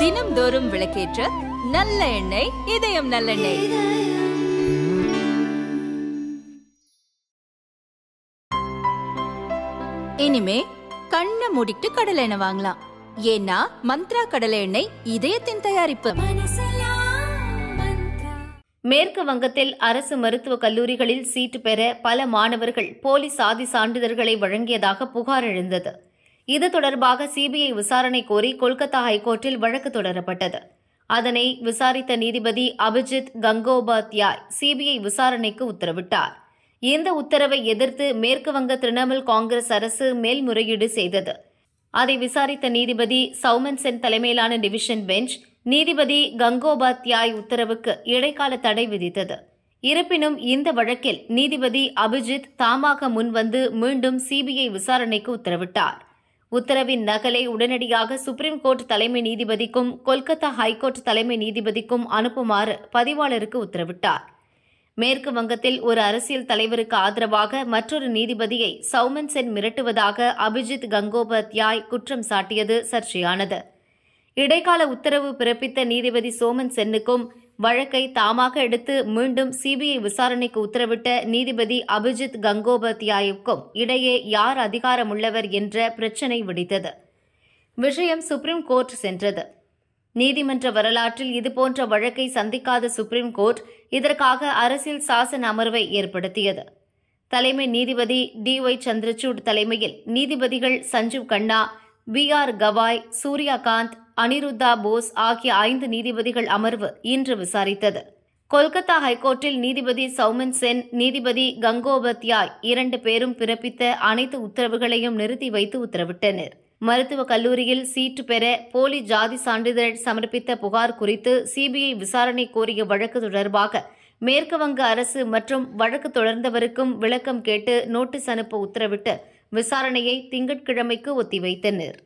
தினம்தோறும் விளக்கேற்ற நல்ல எண்ணெய் இதயம் நல்லெண்ணெய் இனிமே கண்ணை மூடிட்டு கடலை எண்ணெய் வாங்கலாம் ஏன்னா மந்த்ரா கடலை எண்ணெய் இதயத்தின் தயாரிப்பு மேற்கு வங்கத்தில் அரசு மருத்துவக் கல்லூரிகளில் சீட்டு பெற பல மாணவர்கள் போலி சாதி சான்றிதழ்களை வழங்கியதாக புகார் எழுந்தது இது தொடர்பாக சிபிஐ விசாரணை கோரி கொல்கத்தா ஹைகோர்ட்டில் வழக்கு தொடரப்பட்டது அதனை விசாரித்த நீதிபதி அபிஜித் கங்கோபாத்யாய் சிபிஐ விசாரணைக்கு உத்தரவிட்டார் இந்த உத்தரவை எதிர்த்து மேற்குவங்க திரிணாமுல் காங்கிரஸ் அரசு மேல்முறையீடு செய்தது அதை விசாரித்த நீதிபதி சௌமன் சென் தலைமையிலான டிவிஷன் பெஞ்ச் நீதிபதி கங்கோபாத்யாய் உத்தரவுக்கு இடைக்கால தடை விதித்தது இருப்பினும் இந்த வழக்கில் நீதிபதி அபிஜித் தாமாக முன்வந்து மீண்டும் சிபிஐ விசாரணைக்கு உத்தரவிட்டார் உத்தரவின் நகலை உடனடியாக சுப்ரீம் கோர்ட் தலைமை நீதிபதிக்கும் கொல்கத்தா ஹைகோர்ட் தலைமை நீதிபதிக்கும் அனுப்புமாறு பதிவாளருக்கு உத்தரவிட்டார் மேற்கு வங்கத்தில் ஒரு அரசியல் தலைவருக்கு ஆதரவாக மற்றொரு நீதிபதியை சௌமன் சென் மிரட்டுவதாக அபிஜித் கங்கோபாத்யாய் குற்றம் சாட்டியது சர்ச்சையானது இடைக்கால உத்தரவு பிறப்பித்த நீதிபதி சோமன் சென்னுக்கும் வழக்கை தாமாக எடுத்து மீண்டும் சிபிஐ விசாரணைக்கு உத்தரவிட்ட நீதிபதி அபிஜித் கங்கோபத்யாயுக்கும் இடையே யார் அதிகாரமுள்ளவர் என்ற பிரச்சினை விடித்தது விஷயம் சுப்ரீம் கோர்ட் சென்றது நீதிமன்ற வரலாற்றில் இதுபோன்ற வழக்கை சந்திக்காத சுப்ரீம் கோர்ட் இதற்காக அரசியல் சாசன அமர்வை ஏற்படுத்தியது தலைமை நீதிபதி டி ஒய் சந்திரசூட் தலைமையில் நீதிபதிகள் சஞ்சீவ் கண்ணா வி ஆர் கவாய் சூர்யாகாந்த் அனிருத்தா போஸ் ஆகிய ஐந்து நீதிபதிகள் அமர்வு இன்று விசாரித்தது கொல்கத்தா ஹைகோர்ட்டில் நீதிபதி சௌமன் சென் நீதிபதி கங்கோபத்யாய் இரண்டு பேரும் பிறப்பித்த அனைத்து உத்தரவுகளையும் நிறுத்தி வைத்து உத்தரவிட்டனர் மருத்துவக் கல்லூரியில் சீட்டு பெற போலி ஜாதி சான்றிதழ் சமர்ப்பித்த புகார் குறித்து சிபிஐ விசாரணை கோரிய வழக்கு தொடர்பாக மேற்கு வங்க அரசு மற்றும் வழக்கு தொடர்ந்தவருக்கும் விளக்கம் கேட்டு நோட்டீஸ் அனுப்ப உத்தரவிட்டு விசாரணையை திங்கட்கிழமைக்கு ஒத்திவைத்தனர்